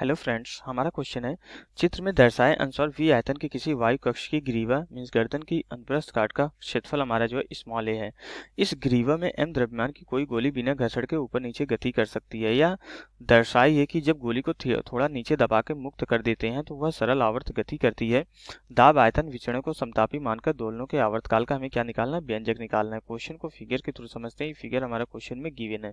hello friends हमारा question है चित्र में दर्शाए अनुसार वी आयतन के किसी वायु कक्ष की ग्रीवा मीन्स गर्दन की अनुप्रस्थ काट का क्षेत्रफल हमारा जो है स्मॉल ए है इस ग्रीवा में एम द्रव्यमान की कोई गोली बिना घसड़ के ऊपर नीचे गति कर सकती है या दर्शाई है कि जब गोली को थोड़ा नीचे दबा के मुक्त कर देते हैं तो वह सरल आवर्त गति करती है दाब आयतन विचरण को समतापी मानकर दोलनों के आवर्तकाल का हमें क्या निकालना है व्यंजक निकालना है क्वेश्चन को फिगर के थ्रू समझते हैं फिगर हमारा क्वेश्चन में गिवेन है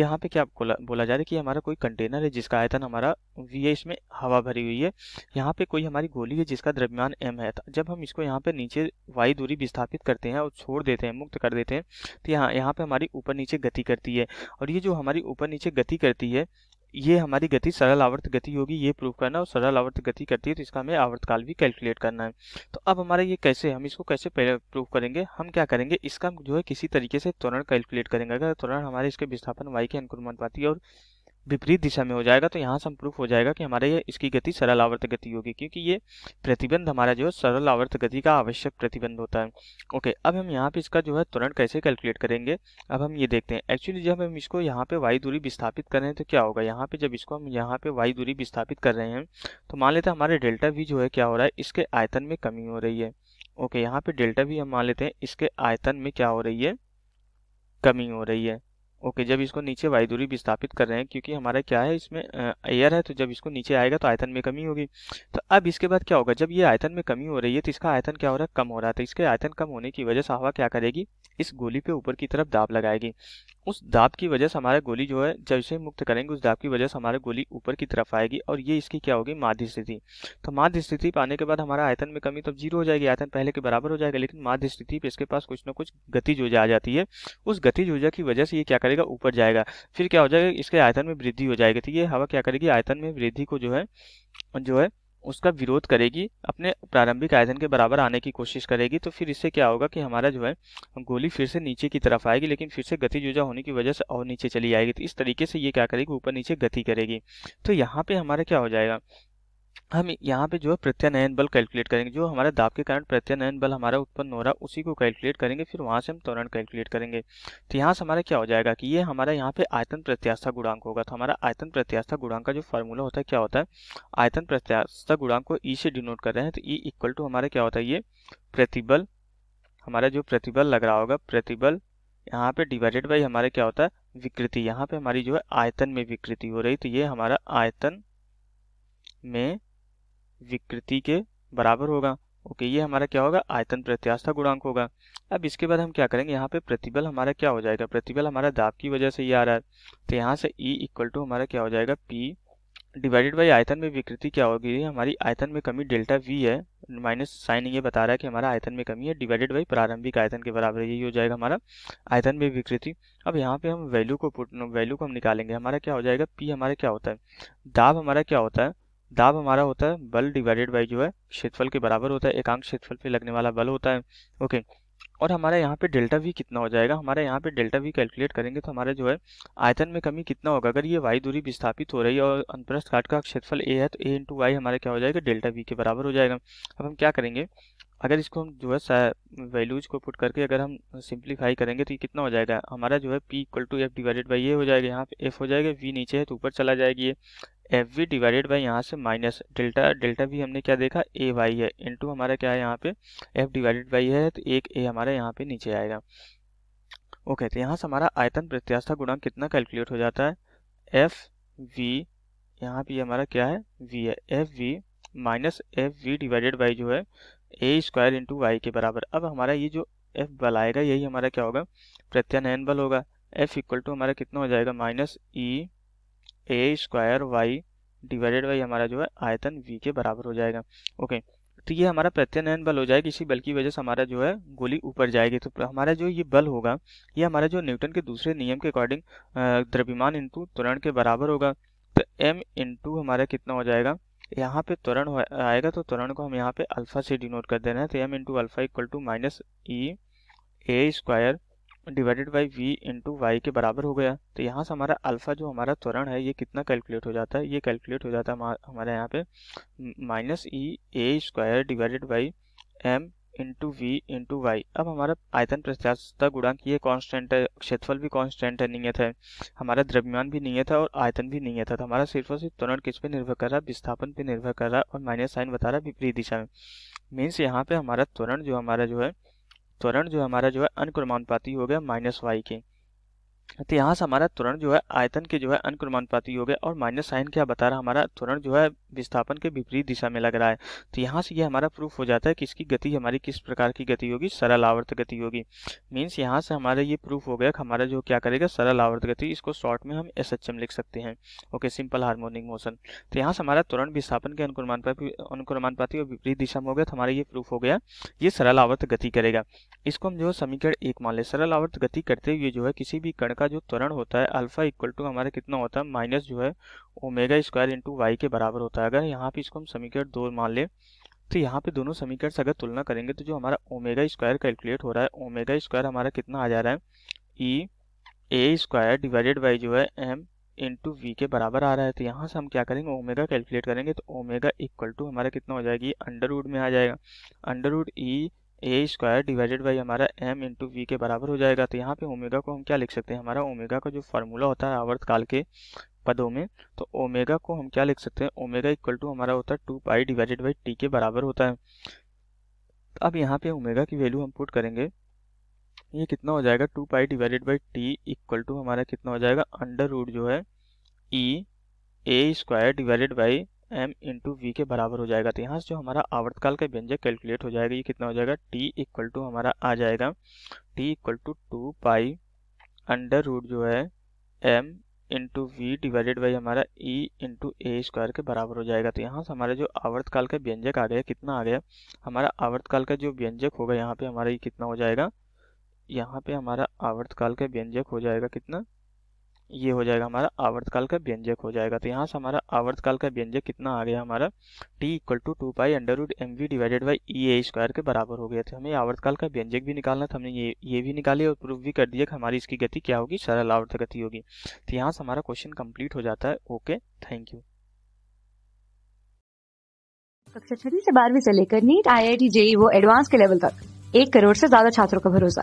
यहाँ पे क्या बोला जा रहा है कि हमारा कोई कंटेनर है जिसका आयतन हमारा है इसमें हवा भरी हुई है यहाँ पे कोई हमारी गोली है जिसका द्रव्यमान एम है जब हम इसको यहाँ पे नीचे वाई दूरी विस्थापित करते हैं और छोड़ देते हैं मुक्त कर देते हैं तो यहाँ यहाँ पे हमारी ऊपर नीचे गति करती है और ये जो हमारी ऊपर नीचे गति करती है ये हमारी गति सरल आवर्त गति होगी ये प्रूव करना और सरल आवर्त गति करती है तो इसका हमें आवर्तकाल भी कैलकुलेट करना है तो अब हमारा ये कैसे हम इसको कैसे प्रूव करेंगे हम क्या करेंगे इसका जो है किसी तरीके से त्वरण कैलकुलेट करेंगे अगर त्वरण हमारे इसके विस्थापन वाई के है और विपरीत दिशा में हो जाएगा तो यहाँ से हम प्रूफ हो जाएगा कि हमारे ये इसकी गति सरल आवर्त गति होगी क्योंकि ये प्रतिबंध हमारा जो है सरल आवर्त गति का आवश्यक प्रतिबंध होता है ओके अब हम यहाँ पे इसका जो है त्वरण कैसे कैलकुलेट करेंगे अब हम ये देखते हैं एक्चुअली जब हम इसको यहाँ पे वाई दूरी विस्थापित कर रहे हैं तो क्या होगा यहाँ पे जब इसको हम यहाँ पे वाई दूरी विस्थापित कर रहे हैं तो मान लेते हैं हमारे डेल्टा भी जो है क्या हो रहा है इसके आयतन में कमी हो रही है ओके यहाँ पे डेल्टा भी हम मान लेते हैं इसके आयतन में क्या हो रही है कमी हो रही है ओके जब इसको नीचे वायु दूरी विस्थापित कर रहे हैं क्योंकि हमारा क्या है इसमें एयर है तो जब इसको नीचे आएगा तो आयतन में कमी होगी तो अब इसके बाद क्या होगा जब ये आयतन में कमी हो रही है तो इसका आयतन क्या हो रहा है कम हो रहा है तो इसके आयतन कम होने की वजह से हवा क्या करेगी इस गोली पे ऊपर की तरफ दाब लगाएगी उस दाब की वजह से हमारा गोली जो है इसे मुक्त करेंगे उस दाब की वजह से हमारा गोली ऊपर की तरफ आएगी और ये इसकी क्या होगी माध्य स्थिति तो माध्य स्थिति पाने के बाद हमारा आयतन में कमी तो जीरो हो जाएगी आयतन पहले के बराबर हो जाएगा लेकिन माध्य स्थिति पे इसके पास कुछ ना कुछ गतिज ऊर्जा आ जाती है उस गतिज ऊर्जा की वजह से ये क्या करेगा ऊपर जाएगा फिर क्या हो जाएगा इसके आयतन में वृद्धि हो जाएगी तो ये हवा क्या करेगी आयतन में वृद्धि को जो है जो है उसका विरोध करेगी अपने प्रारंभिक आयतन के बराबर आने की कोशिश करेगी तो फिर इससे क्या होगा कि हमारा जो है गोली फिर से नीचे की तरफ आएगी लेकिन फिर से गति जुजा होने की वजह से और नीचे चली आएगी तो इस तरीके से ये क्या करेगी ऊपर नीचे गति करेगी तो यहाँ पे हमारा क्या हो जाएगा हम यहाँ पे जो है प्रत्यानयन बल कैलकुलेट करेंगे जो हमारे दाब के कारण प्रत्यानयन बल हमारा उत्पन्न हो रहा है उसी को कैलकुलेट करेंगे फिर वहाँ से हम त्वरण कैलकुलेट करेंगे तो यहाँ से हमारा क्या हो जाएगा कि ये हमारा यहाँ पे आयतन प्रत्यास्था गुणांक होगा तो हमारा आयतन प्रत्यास्था गुणांक का जो फार्मूला होता है क्या होता है आयतन प्रत्यास्था गुणांक को ई e से डिनोट कर रहे हैं तो ई इक्वल टू हमारा क्या होता है ये प्रतिबल हमारा जो प्रतिबल लग रहा होगा प्रतिबल यहाँ पे डिवाइडेड बाई हमारा क्या होता है विकृति यहाँ पे हमारी जो है आयतन में विकृति हो रही तो ये हमारा आयतन में विकृति के बराबर होगा ओके ये हमारा क्या होगा आयतन प्रत्याशा गुणांक होगा अब इसके बाद हम क्या करेंगे यहाँ पे प्रतिबल हमारा क्या हो जाएगा प्रतिबल हमारा दाब की वजह से ये आ रहा है तो यहाँ से ई इक्वल टू हमारा क्या हो जाएगा पी डिवाइडेड बाई आयतन में विकृति क्या होगी हमारी आयतन में कमी डेल्टा वी है माइनस साइन ये बता रहा है कि हमारा आयतन में कमी है डिवाइडेड बाई प्रारंभिक आयतन के बराबर यही हो जाएगा हमारा आयतन में विकृति अब यहाँ पे हम वैल्यू को पुट वैल्यू को हम निकालेंगे हमारा क्या हो जाएगा पी हमारा क्या होता है दाब हमारा क्या होता है दाब हमारा होता है बल डिवाइडेड बाई जो है क्षेत्रफल के बराबर होता है एकांक क्षेत्रफल पे लगने वाला बल होता है ओके और हमारा यहाँ पे डेल्टा वी कितना हो जाएगा हमारे यहाँ पे डेल्टा वी कैलकुलेट करेंगे तो हमारे जो है आयतन में कमी कितना होगा अगर ये वाई दूरी विस्थापित हो रही है और अनप्रस्थ काट का क्षेत्रफल ए है तो ए इंटू वाई हमारा क्या हो जाएगा डेल्टा वी के बराबर हो जाएगा अब हम क्या करेंगे अगर इसको हम जो है वैल्यूज को पुट करके अगर हम सिंप्लीफाई करेंगे तो ये कितना हो जाएगा हमारा जो है P equal to F divided by ये हो जाएगा यहाँ पे एफ हो जाएगा वी नीचे है तो ऊपर चला जाएगी ये एफ वी डिवाइडेड बाई यहाँ से माइनस डेल्टा डेल्टा भी हमने क्या देखा ए वाई है इंटू हमारा क्या है यहाँ पे एफ डिवाइडेड बाई है तो एक ए हमारा यहाँ पे नीचे आएगा ओके okay, तो यहाँ से हमारा आयतन प्रत्यास्था गुणांक कितना कैलकुलेट हो जाता है एफ वी यहाँ पे हमारा क्या है वी है F V minus F V divided by जो है ए स्क्वायर इंटू वाई के बराबर अब हमारा ये जो एफ बल आएगा यही हमारा क्या होगा प्रत्यानयन बल होगा एफ इक्वल टू हमारा कितना हो जाएगा minus E e A square Y divided by हमारा जो है आयतन वी के बराबर हो जाएगा ओके तो ये हमारा प्रत्यानयन बल हो जाएगा इसी बल की वजह से हमारा जो है गोली ऊपर जाएगी तो हमारा जो ये बल होगा ये हमारा जो न्यूटन के दूसरे नियम के अकॉर्डिंग द्रव्यमान इंटू त्वरण के बराबर होगा तो एम इंटू हमारा कितना हो जाएगा यहाँ पे त्वरण आएगा तो त्वरण को हम यहाँ पे अल्फा से डिनोट कर दे रहे हैं तो M into alpha equal to minus E A square divided by V into Y के बराबर हो गया तो यहाँ से हमारा अल्फ़ा जो हमारा त्वरण है ये कितना कैलकुलेट हो जाता है ये कैलकुलेट हो जाता है हमारे यहाँ पे minus E A square divided by M into V into Y अब हमारा आयतन प्रत्यास्थता गुणांक ये कांस्टेंट है क्षेत्रफल भी कांस्टेंट है नियत है हमारा द्रव्यमान भी नियत है और आयतन भी नियत है तो हमारा सिर्फ और सिर्फ त्वरण किस पे निर्भर कर रहा है विस्थापन पे निर्भर कर रहा है और माइनस साइन बता रहा है विपरीत दिशा में मीन्स यहाँ पे हमारा त्वरण जो हमारा जो है त्वरण जो हमारा जो है अनुक्रमानुपाती हो गया माइनस वाई के तो यहाँ से हमारा त्वरण जो है आयतन के जो है अनुक्रमानुपाती हो गया और माइनस साइन क्या बता रहा है हमारा त्वरण जो है विस्थापन के विपरीत दिशा में लग रहा है तो यहाँ से ये यह हमारा प्रूफ हो जाता है कि इसकी गति हमारी किस प्रकार की गति होगी सरल आवर्त गति होगी मीन्स यहाँ से हमारा ये प्रूफ हो गया कि हमारा जो क्या करेगा सरल आवर्त गति इसको शॉर्ट में हम एस लिख सकते हैं ओके सिंपल हार्मोनिक मोशन तो यहाँ से हमारा त्वरण विस्थापन के अनुक्रमान अनुक्रमानुपाती और विपरीत दिशा में हो गया तो हमारा ये प्रूफ हो गया ये सरल आवर्त गति करेगा इसको हम जो समीकरण एक मान लें सरल आवर्त गति करते हुए जो है किसी भी कण का जो त्वरण होता है अल्फा इक्वल टू हमारा कितना होता है माइनस जो है ओमेगा स्क्वायर इंटू वाई के बराबर होता है अगर यहाँ पे इसको हम समीकरण दो मान लें तो यहाँ पे दोनों समीकरण से अगर तुलना करेंगे तो जो हमारा ओमेगा स्क्वायर कैलकुलेट हो रहा है ओमेगा स्क्वायर हमारा कितना आ जा रहा है E A square divided by जो है एम इंटू वी के बराबर आ रहा है तो यहाँ से हम क्या करेंगे ओमेगा कैलकुलेट करेंगे तो ओमेगा इक्वल टू हमारा कितना हो जाएगी अंडर रूड में आ जाएगा under root E A square divided by हमारा एम इंटू वी के बराबर हो जाएगा तो यहाँ पे ओमेगा को हम क्या लिख सकते हैं हमारा ओमेगा का जो फार्मूला होता है आवर्तकाल के पदों में तो ओमेगा को हम क्या लिख सकते हैं ओमेगा इक्वल टू हमारा होता है two pi divided by T के बराबर होता है अब यहाँ पे ओमेगा की वैल्यू हम पुट करेंगे ये कितना हो जाएगा two pi divided by T equal to हमारा कितना हो जाएगा अंडर रूट जो है E A square divided by M into V के बराबर हो जाएगा तो यहाँ से जो हमारा आवर्तकाल का व्यंजक कैलकुलेट हो जाएगा ये कितना हो जाएगा टी इक्वल टू हमारा आ जाएगा T equal to two pi under root जो है M into V divided by हमारा ई इंटू ए स्क्वायर के बराबर हो जाएगा तो यहाँ से हमारे जो आवर्तकाल का व्यंजक आ गया कितना आ गया हमारा आवर्तकाल का जो व्यंजक होगा यहाँ पे हमारा ये कितना हो जाएगा यहाँ पे हमारा आवर्तकाल का व्यंजक हो जाएगा कितना ये हो जाएगा हमारा आवर्तकाल का व्यंजक हो जाएगा तो यहाँ से हमारा आवर्तकाल का व्यंजक कितना आ गया हमारा t equal to two pi under root M V divided by E A square के बराबर हो गया तो हमें आवर्तकाल का व्यंजक भी निकालना था हमने ये ये भी निकाली और प्रूफ भी कर दिया कि हमारी इसकी गति क्या होगी सरल आवर्त गति होगी तो यहाँ से हमारा क्वेश्चन कम्प्लीट हो जाता है ओके थैंक यू कक्षा छठी से बारहवीं से लेकर NEET I I T JEE वो एडवांस के लेवल तक एक करोड़ से ज्यादा छात्रों का भरोसा